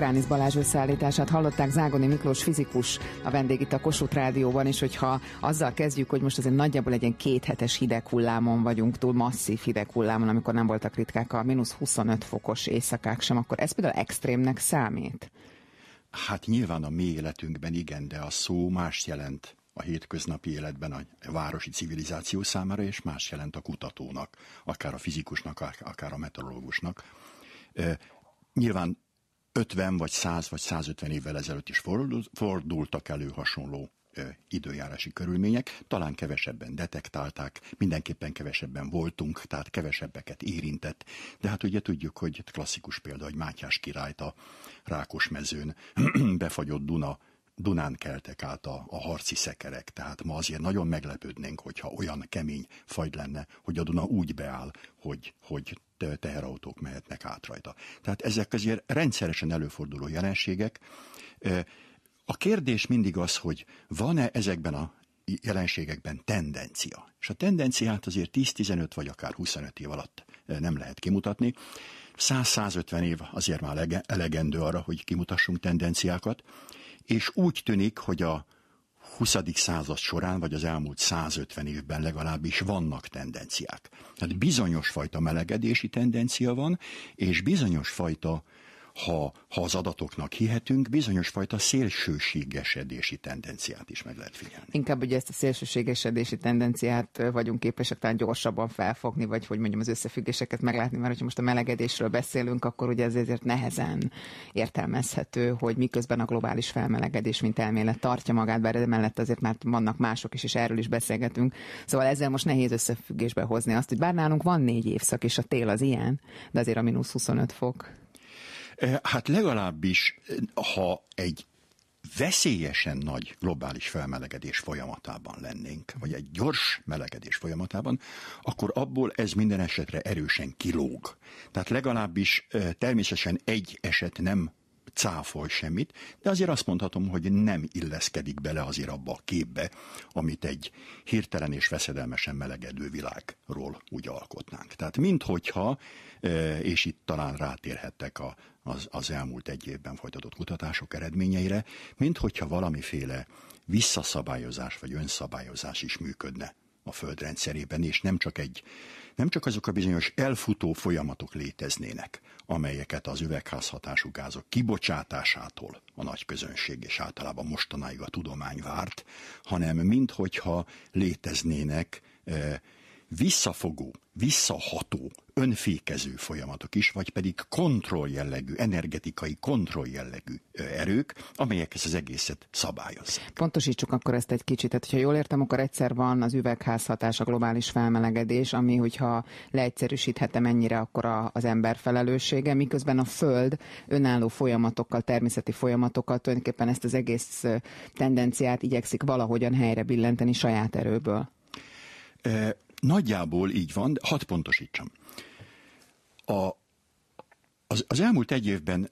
Kránisz Balázs összeállítását hallották Zágoni Miklós fizikus a vendég itt a Kossuth Rádióban, és hogyha azzal kezdjük, hogy most azért nagyjából egy ilyen kéthetes hideghullámon vagyunk, túl masszív hideghullámon, amikor nem voltak ritkák a mínusz 25 fokos éjszakák sem, akkor ez például extrémnek számít? Hát nyilván a mi életünkben igen, de a szó más jelent a hétköznapi életben a városi civilizáció számára, és más jelent a kutatónak, akár a fizikusnak, akár a meteorológusnak. Nyilván 50 vagy 100 vagy 150 évvel ezelőtt is fordultak elő hasonló időjárási körülmények, talán kevesebben detektálták, mindenképpen kevesebben voltunk, tehát kevesebbeket érintett, de hát ugye tudjuk, hogy klasszikus példa, hogy Mátyás királyt a Rákos mezőn befagyott Duna Dunán keltek át a, a harci szekerek, tehát ma azért nagyon meglepődnénk, hogyha olyan kemény fagy lenne, hogy a Duna úgy beáll, hogy, hogy teherautók mehetnek át rajta. Tehát ezek azért rendszeresen előforduló jelenségek. A kérdés mindig az, hogy van-e ezekben a jelenségekben tendencia. És a tendenciát azért 10-15 vagy akár 25 év alatt nem lehet kimutatni. 100-150 év azért már elegendő arra, hogy kimutassunk tendenciákat és úgy tűnik, hogy a 20. század során, vagy az elmúlt 150 évben legalábbis vannak tendenciák. Tehát bizonyos fajta melegedési tendencia van, és bizonyos fajta ha, ha az adatoknak hihetünk, bizonyos fajta szélsőségesedési tendenciát is meg lehet figyelni. Inkább ugye ezt a szélsőségesedési tendenciát vagyunk képesek talán gyorsabban felfogni, vagy hogy mondjam, az összefüggéseket meglátni, mert hogyha most a melegedésről beszélünk, akkor ugye ez ezért nehezen értelmezhető, hogy miközben a globális felmelegedés, mint elmélet tartja magát, bár emellett azért már vannak mások is, és erről is beszélgetünk. Szóval ezzel most nehéz összefüggésbe hozni azt, hogy bár nálunk van négy évszak, és a tél az ilyen, de azért a mínusz 25 fok Hát legalábbis, ha egy veszélyesen nagy globális felmelegedés folyamatában lennénk, vagy egy gyors melegedés folyamatában, akkor abból ez minden esetre erősen kilóg. Tehát legalábbis természetesen egy eset nem cáfol semmit, de azért azt mondhatom, hogy nem illeszkedik bele azért abba a képbe, amit egy hirtelen és veszedelmesen melegedő világról úgy alkotnánk. Tehát minthogyha, és itt talán rátérhettek a, az, az elmúlt egy évben folytatott kutatások eredményeire, minthogyha valamiféle visszaszabályozás vagy önszabályozás is működne a földrendszerében és nem csak egy, nem csak azok a bizonyos elfutó folyamatok léteznének, amelyeket az üvegházhatású gázok kibocsátásától a nagy közönség és általában mostanáig a tudomány várt, hanem minthogyha léteznének eh, visszafogó, visszaható, önfékező folyamatok is, vagy pedig kontroll jellegű, energetikai kontroll jellegű erők, amelyek ezt az egészet szabályozzák. Pontosítsuk akkor ezt egy kicsit. Tehát, ha jól értem, akkor egyszer van az üvegházhatás, a globális felmelegedés, ami, hogyha leegyszerűsíthetem ennyire, akkor a, az ember felelőssége, miközben a Föld önálló folyamatokkal, természeti folyamatokkal tulajdonképpen ezt az egész tendenciát igyekszik valahogyan helyre billenteni saját erőből. Nagyjából így van, de hat pontosítsam. A, az, az elmúlt egy évben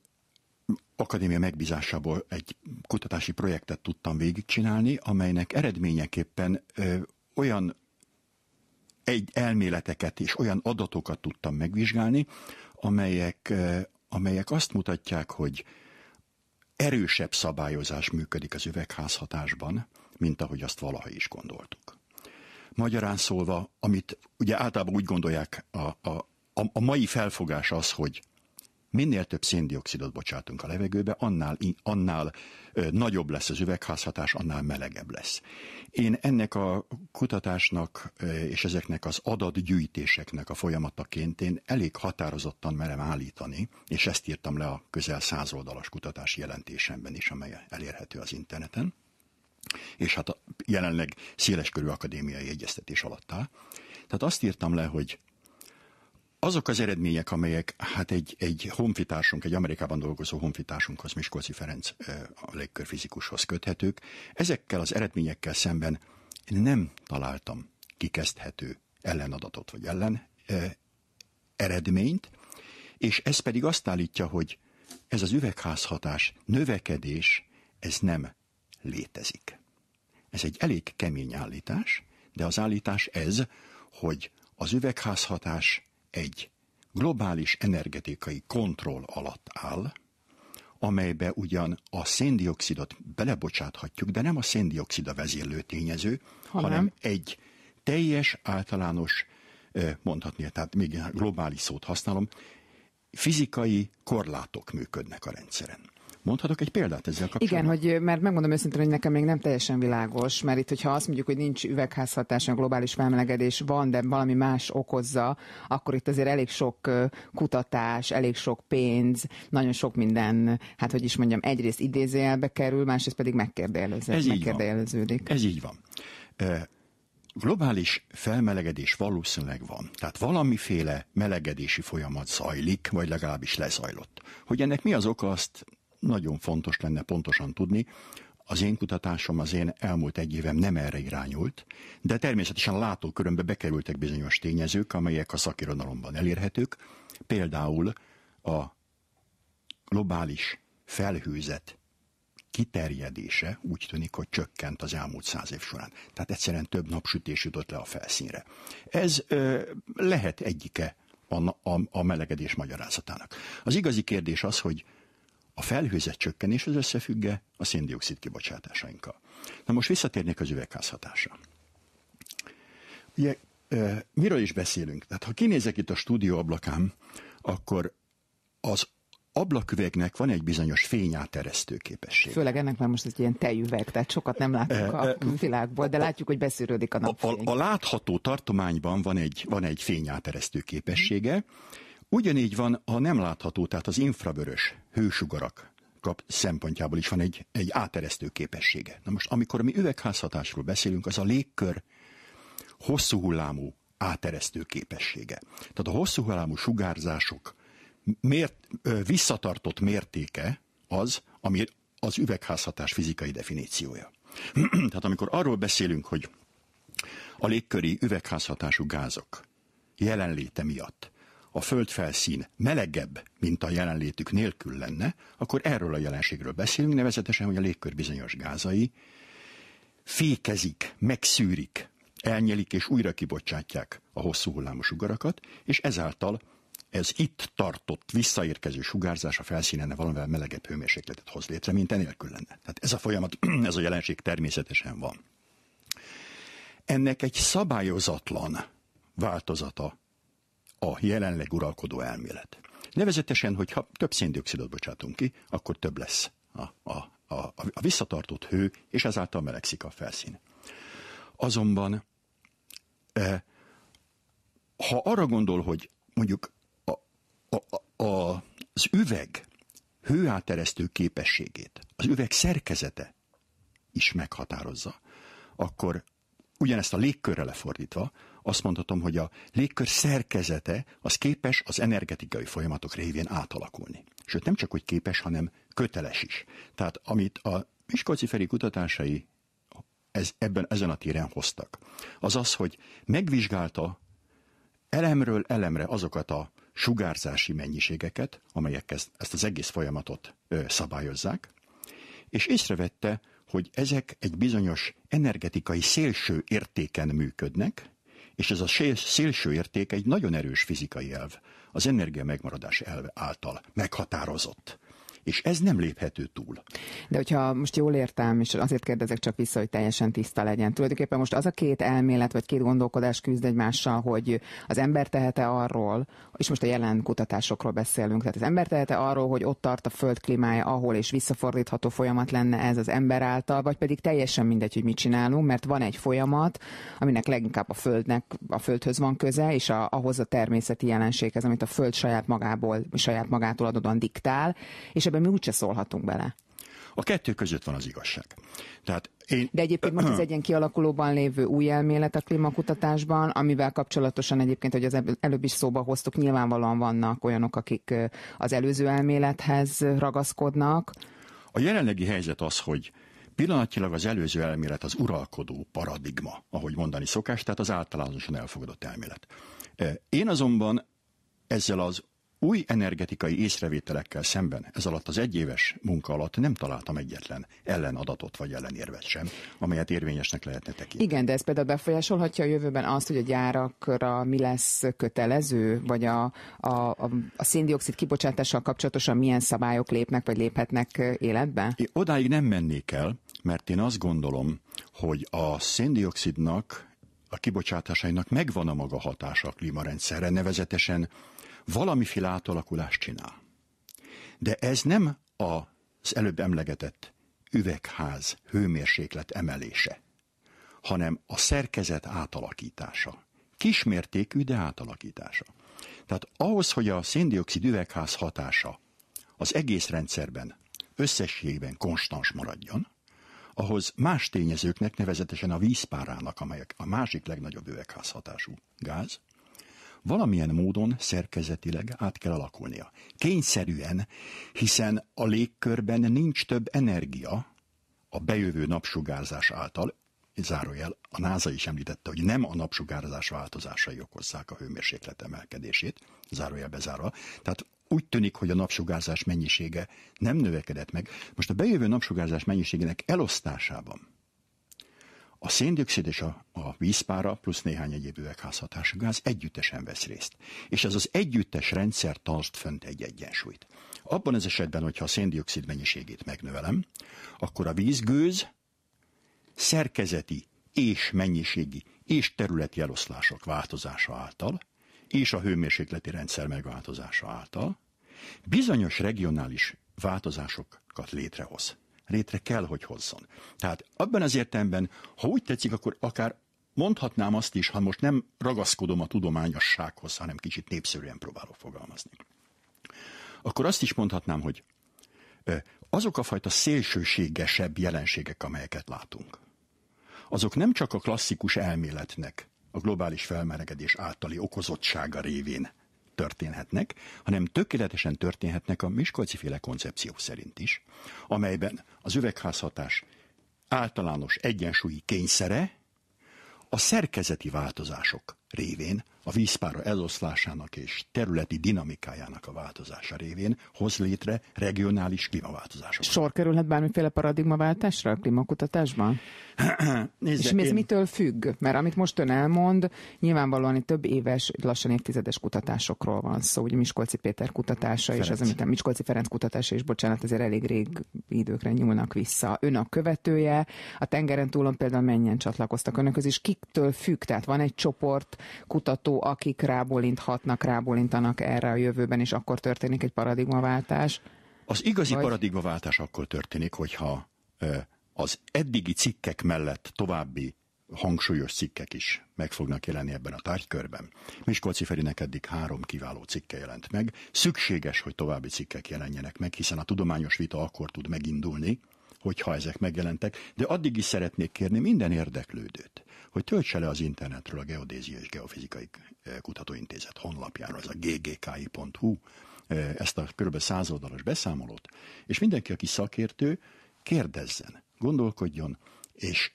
akadémia megbízásából egy kutatási projektet tudtam végigcsinálni, amelynek eredményeképpen ö, olyan egy elméleteket és olyan adatokat tudtam megvizsgálni, amelyek, ö, amelyek azt mutatják, hogy erősebb szabályozás működik az üvegházhatásban, mint ahogy azt valaha is gondoltuk magyarán szólva, amit ugye általában úgy gondolják, a, a, a, a mai felfogás az, hogy minél több széndiokszidot bocsátunk a levegőbe, annál, annál nagyobb lesz az üvegházhatás, annál melegebb lesz. Én ennek a kutatásnak és ezeknek az adatgyűjtéseknek a folyamataként én elég határozottan merem állítani, és ezt írtam le a közel százoldalas kutatási jelentésemben is, amely elérhető az interneten, és hát a jelenleg széleskörű akadémiai egyeztetés alatt áll. Tehát azt írtam le, hogy azok az eredmények, amelyek hát egy, egy honfitársunk, egy Amerikában dolgozó honfitársunkhoz, Miskolci Ferenc a légkörfizikushoz köthetők, ezekkel az eredményekkel szemben nem találtam kikezdhető ellenadatot vagy ellen eredményt, és ez pedig azt állítja, hogy ez az üvegházhatás növekedés, ez nem létezik. Ez egy elég kemény állítás, de az állítás ez, hogy az üvegházhatás egy globális energetikai kontroll alatt áll, amelybe ugyan a széndiokszidot belebocsáthatjuk, de nem a széndiokszida a vezérlő tényező, hanem, hanem egy teljes, általános, mondhatni, tehát még globális szót használom, fizikai korlátok működnek a rendszeren. Mondhatok egy példát ezzel kapcsolatban? Igen, hogy mert megmondom őszintén, hogy nekem még nem teljesen világos, mert itt, hogyha azt mondjuk, hogy nincs üvegházhatás, a globális felmelegedés van, de valami más okozza, akkor itt azért elég sok kutatás, elég sok pénz, nagyon sok minden, hát hogy is mondjam, egyrészt idézőjelbe kerül, másrészt pedig megkérdőjeleződik. Ez, Ez így van. Globális felmelegedés valószínűleg van. Tehát valamiféle melegedési folyamat zajlik, vagy legalábbis lezajlott. Hogy ennek mi az oka, azt nagyon fontos lenne pontosan tudni. Az én kutatásom az én elmúlt egy évem nem erre irányult, de természetesen látókörömbe bekerültek bizonyos tényezők, amelyek a szakirodalomban elérhetők, például a globális felhőzet kiterjedése úgy tűnik, hogy csökkent az elmúlt száz év során. Tehát egyszerűen több napsütés jutott le a felszínre. Ez ö, lehet egyike a, a, a melegedés magyarázatának. Az igazi kérdés az, hogy a felhőzet csökkenés az összefügge a széndiokszid kibocsátásainkkal. Na most visszatérnék az üvegházhatásra. Ugye, e, miről is beszélünk? Tehát ha kinézek itt a stúdió ablakám, akkor az ablaküvegnek van egy bizonyos fényáteresztő képessége. Főleg ennek már most egy ilyen tejüveg, tehát sokat nem látunk a világból, de látjuk, hogy beszűrődik a napfény. A, a, a látható tartományban van egy, van egy fényáteresztő képessége, Ugyanígy van a nem látható, tehát az infravörös hősugarak kap szempontjából is van egy, egy áteresztő képessége. Na most, amikor mi üvegházhatásról beszélünk, az a légkör hosszú hullámú áteresztő képessége. Tehát a hosszú hullámú sugárzások mért, visszatartott mértéke az, ami az üvegházhatás fizikai definíciója. Tehát amikor arról beszélünk, hogy a légköri üvegházhatású gázok jelenléte miatt a földfelszín melegebb, mint a jelenlétük nélkül lenne, akkor erről a jelenségről beszélünk, nevezetesen, hogy a légkör bizonyos gázai fékezik, megszűrik, elnyelik és újra kibocsátják a hosszú hullámú sugarakat, és ezáltal ez itt tartott visszaérkező sugárzás a felszínen valamivel melegebb hőmérsékletet hoz létre, mint enélkül lenne. Tehát ez a folyamat, ez a jelenség természetesen van. Ennek egy szabályozatlan változata a jelenleg uralkodó elmélet. Nevezetesen, hogyha több széndiokszidot bocsátunk ki, akkor több lesz a, a, a, a visszatartott hő, és ezáltal melegszik a felszín. Azonban, e, ha arra gondol, hogy mondjuk a, a, a, az üveg hőáteresztő képességét, az üveg szerkezete is meghatározza, akkor ugyanezt a légkörre lefordítva, azt mondhatom, hogy a légkör szerkezete az képes az energetikai folyamatok révén átalakulni. Sőt, nem csak, hogy képes, hanem köteles is. Tehát amit a Miskolci Feri kutatásai ez, ebben, ezen a téren hoztak, az az, hogy megvizsgálta elemről elemre azokat a sugárzási mennyiségeket, amelyek ezt, ezt az egész folyamatot ö, szabályozzák, és észrevette, hogy ezek egy bizonyos energetikai szélső értéken működnek, és ez a szélső érték egy nagyon erős fizikai elv, az energia megmaradás elve által meghatározott és ez nem léphető túl. De hogyha most jól értem, és azért kérdezek csak vissza, hogy teljesen tiszta legyen. Tulajdonképpen most az a két elmélet, vagy két gondolkodás küzd egymással, hogy az ember tehete arról, és most a jelen kutatásokról beszélünk, tehát az ember tehete arról, hogy ott tart a föld klímája, ahol és visszafordítható folyamat lenne ez az ember által, vagy pedig teljesen mindegy, hogy mit csinálunk, mert van egy folyamat, aminek leginkább a földnek, a földhöz van köze, és a, ahhoz a természeti jelenséghez, amit a föld saját magából, saját magától adódóan diktál, és ebben amiben mi úgyse szólhatunk bele. A kettő között van az igazság. Tehát én... De egyébként most ez egy ilyen kialakulóban lévő új elmélet a klímakutatásban, amivel kapcsolatosan egyébként, hogy az előbb is szóba hoztuk, nyilvánvalóan vannak olyanok, akik az előző elmélethez ragaszkodnak. A jelenlegi helyzet az, hogy pillanatnyilag az előző elmélet az uralkodó paradigma, ahogy mondani szokás, tehát az általánosan elfogadott elmélet. Én azonban ezzel az új energetikai észrevételekkel szemben ez alatt az egyéves munka alatt nem találtam egyetlen ellenadatot vagy ellenérvet sem, amelyet érvényesnek lehetne tekinteni. Igen, de ez például befolyásolhatja a jövőben azt, hogy a gyárakra mi lesz kötelező, vagy a, a, a, a széndiokszid kibocsátással kapcsolatosan milyen szabályok lépnek vagy léphetnek életbe? É, odáig nem mennék el, mert én azt gondolom, hogy a széndiokszidnak, a kibocsátásainak megvan a maga hatása a klímarendszerre, nevezetesen valamiféle átalakulást csinál. De ez nem az előbb emlegetett üvegház hőmérséklet emelése, hanem a szerkezet átalakítása. Kismértékű, de átalakítása. Tehát ahhoz, hogy a széndiokszid üvegház hatása az egész rendszerben összességében konstans maradjon, ahhoz más tényezőknek, nevezetesen a vízpárának, amelyek a másik legnagyobb üvegházhatású gáz, valamilyen módon szerkezetileg át kell alakulnia. Kényszerűen, hiszen a légkörben nincs több energia a bejövő napsugárzás által, zárójel, a NASA is említette, hogy nem a napsugárzás változásai okozzák a hőmérséklet emelkedését, zárójel bezárva. Tehát úgy tűnik, hogy a napsugárzás mennyisége nem növekedett meg. Most a bejövő napsugárzás mennyiségének elosztásában a széndiokszid és a, a vízpára plusz néhány egyéb üvegházhatású gáz együttesen vesz részt. És ez az együttes rendszer tart fönt egy egyensúlyt. Abban az esetben, hogyha a széndiokszid mennyiségét megnövelem, akkor a vízgőz szerkezeti és mennyiségi és területi eloszlások változása által, és a hőmérsékleti rendszer megváltozása által bizonyos regionális változásokat létrehoz létre kell, hogy hozzon. Tehát abban az értelemben, ha úgy tetszik, akkor akár mondhatnám azt is, ha most nem ragaszkodom a tudományossághoz, hanem kicsit népszerűen próbálok fogalmazni. Akkor azt is mondhatnám, hogy azok a fajta szélsőségesebb jelenségek, amelyeket látunk, azok nem csak a klasszikus elméletnek, a globális felmelegedés általi okozottsága révén történhetnek, hanem tökéletesen történhetnek a Miskolci féle koncepció szerint is, amelyben az üvegházhatás általános egyensúlyi kényszere a szerkezeti változások révén, a vízpára eloszlásának és területi dinamikájának a változása révén hoz létre regionális klímaváltozásokat. Sor kerülhet bármiféle paradigmaváltásra a klímakutatásban? Nézze, és mi ez én... mitől függ? Mert amit most ön elmond, nyilvánvalóan itt több éves, lassan évtizedes kutatásokról van szó, ugye Miskolci Péter kutatása, Ferenc. és az, amit a Miskolci Ferenc kutatása és bocsánat, azért elég rég időkre nyúlnak vissza. Ön a követője, a tengeren túlon például mennyien csatlakoztak önökhöz, és kiktől függ? Tehát van egy csoport, kutató, akik rábólinthatnak, rábólintanak erre a jövőben, és akkor történik egy paradigmaváltás? Az igazi vagy... paradigmaváltás akkor történik, hogyha az eddigi cikkek mellett további hangsúlyos cikkek is meg fognak jelenni ebben a tárgykörben. Miskolci Ferinek eddig három kiváló cikke jelent meg. Szükséges, hogy további cikkek jelenjenek meg, hiszen a tudományos vita akkor tud megindulni, hogyha ezek megjelentek, de addig is szeretnék kérni minden érdeklődőt, hogy töltse le az internetről a Geodézia és Geofizikai eh, Kutatóintézet honlapjáról, az a ggki.hu, eh, ezt a kb. száz oldalas beszámolót, és mindenki, aki szakértő, kérdezzen, gondolkodjon, és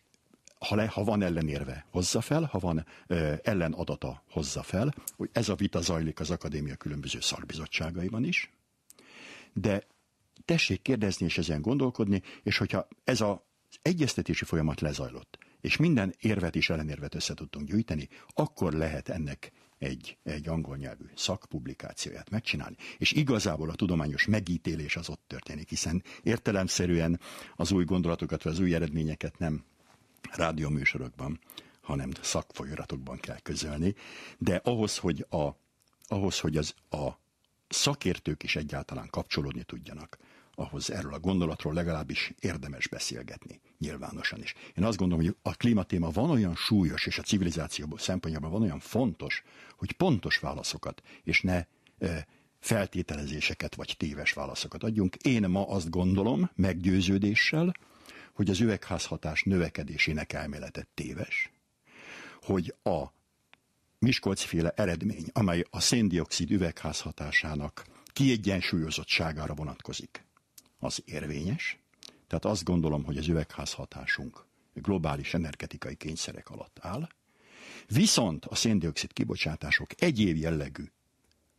ha, le, ha van ellenérve, hozza fel, ha van ö, eh, ellenadata, hozza fel. Hogy ez a vita zajlik az akadémia különböző szakbizottságaiban is. De tessék kérdezni és ezen gondolkodni, és hogyha ez a egyeztetési folyamat lezajlott, és minden érvet és ellenérvet össze tudtunk gyűjteni, akkor lehet ennek egy, egy angol nyelvű szakpublikációját megcsinálni. És igazából a tudományos megítélés az ott történik, hiszen értelemszerűen az új gondolatokat vagy az új eredményeket nem rádióműsorokban, hanem szakfolyóratokban kell közölni. De ahhoz, hogy, a, ahhoz, hogy az, a szakértők is egyáltalán kapcsolódni tudjanak ahhoz erről a gondolatról legalábbis érdemes beszélgetni nyilvánosan is. Én azt gondolom, hogy a klímatéma van olyan súlyos, és a civilizáció szempontjából van olyan fontos, hogy pontos válaszokat, és ne e, feltételezéseket vagy téves válaszokat adjunk. Én ma azt gondolom meggyőződéssel, hogy az üvegházhatás növekedésének elmélete téves, hogy a Miskolci féle eredmény, amely a széndiokszid üvegházhatásának kiegyensúlyozottságára vonatkozik, az érvényes, tehát azt gondolom, hogy az üvegházhatásunk globális energetikai kényszerek alatt áll, viszont a széndiokszid kibocsátások egyéb jellegű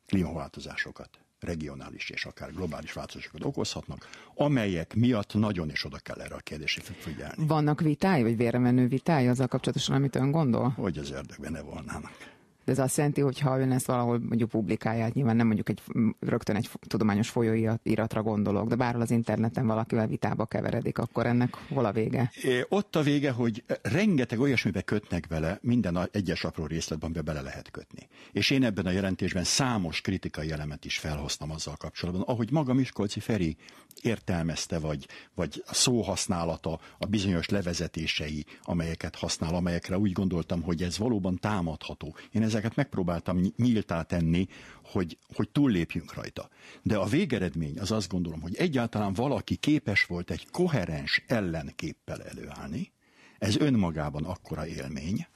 klímaváltozásokat, regionális és akár globális változásokat okozhatnak, amelyek miatt nagyon is oda kell erre a kérdésre figyelni. Vannak vitái, vagy véremenő vitái azzal kapcsolatosan, amit ön gondol? Hogy az ördögben ne volnának. De ez azt jelenti, hogy ha ön ezt valahol mondjuk publikálja, hát nyilván nem mondjuk egy, rögtön egy tudományos folyóiratra gondolok, de bárhol az interneten valakivel vitába keveredik, akkor ennek hol a vége? É, ott a vége, hogy rengeteg olyasmibe kötnek bele, minden egyes apró részletben be bele lehet kötni. És én ebben a jelentésben számos kritikai elemet is felhoztam azzal kapcsolatban, ahogy maga Miskolci Feri értelmezte, vagy, vagy a szóhasználata, a bizonyos levezetései, amelyeket használ, amelyekre úgy gondoltam, hogy ez valóban támadható. Én ezeket megpróbáltam nyíltá tenni, hogy, hogy túllépjünk rajta. De a végeredmény az azt gondolom, hogy egyáltalán valaki képes volt egy koherens ellenképpel előállni, ez önmagában akkora élmény,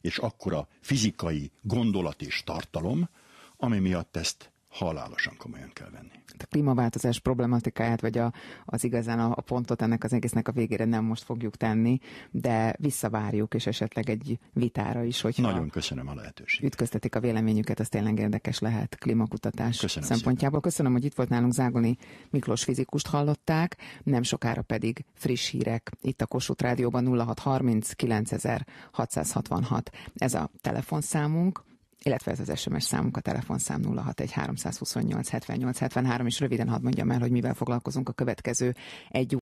és akkora fizikai gondolat és tartalom, ami miatt ezt halálosan komolyan kell venni. A klímaváltozás problematikáját, vagy a, az igazán a, a pontot ennek az egésznek a végére nem most fogjuk tenni, de visszavárjuk, és esetleg egy vitára is, hogy Nagyon köszönöm a lehetőséget. Ütköztetik a véleményüket, az tényleg érdekes lehet klímakutatás köszönöm szempontjából. Szépen. Köszönöm, hogy itt volt nálunk Zágoni Miklós fizikust hallották, nem sokára pedig friss hírek itt a Kossuth Rádióban 0630 9666. Ez a telefonszámunk illetve ez az SMS számunk, a telefonszám 061 73, és röviden hadd mondjam el, hogy mivel foglalkozunk a következő egy